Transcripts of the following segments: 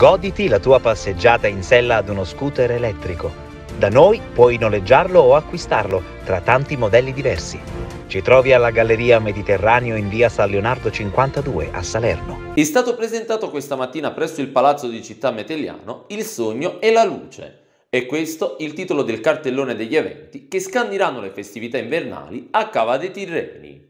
Goditi la tua passeggiata in sella ad uno scooter elettrico. Da noi puoi noleggiarlo o acquistarlo tra tanti modelli diversi. Ci trovi alla Galleria Mediterraneo in via San Leonardo 52 a Salerno. È stato presentato questa mattina presso il Palazzo di Città Metelliano Il sogno e la luce. E questo il titolo del cartellone degli eventi che scandiranno le festività invernali a Cava dei Tirreni.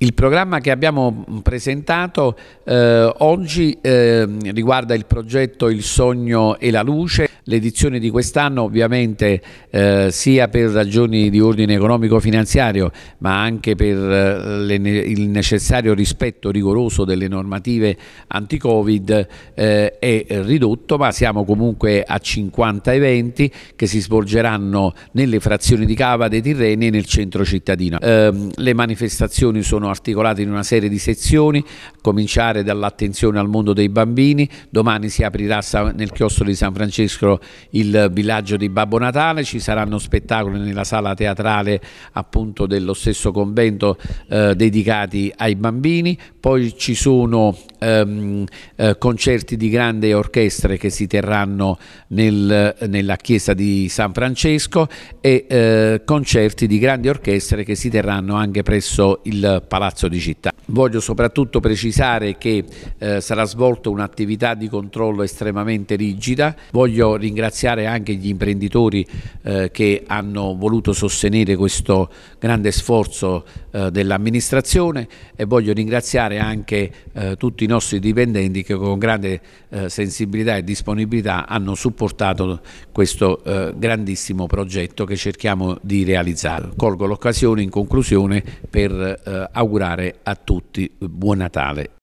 Il programma che abbiamo presentato eh, oggi eh, riguarda il progetto Il sogno e la luce. L'edizione di quest'anno ovviamente eh, sia per ragioni di ordine economico-finanziario ma anche per eh, le, il necessario rispetto rigoroso delle normative anti-Covid eh, è ridotto ma siamo comunque a 50 eventi che si svolgeranno nelle frazioni di Cava dei Tirreni e nel centro cittadino. Ehm, le manifestazioni sono sono articolate in una serie di sezioni, a cominciare dall'attenzione al mondo dei bambini, domani si aprirà nel chiostro di San Francesco il villaggio di Babbo Natale, ci saranno spettacoli nella sala teatrale appunto dello stesso convento eh, dedicati ai bambini, poi ci sono ehm, eh, concerti di grande orchestre che si terranno nel, nella chiesa di San Francesco e eh, concerti di grandi orchestre che si terranno anche presso il Palazzo di Città. Voglio soprattutto precisare che eh, sarà svolta un'attività di controllo estremamente rigida. Voglio ringraziare anche gli imprenditori eh, che hanno voluto sostenere questo grande sforzo eh, dell'amministrazione e voglio ringraziare anche eh, tutti nostri dipendenti che con grande eh, sensibilità e disponibilità hanno supportato questo eh, grandissimo progetto che cerchiamo di realizzare. Colgo l'occasione in conclusione per eh, augurare a tutti buon Natale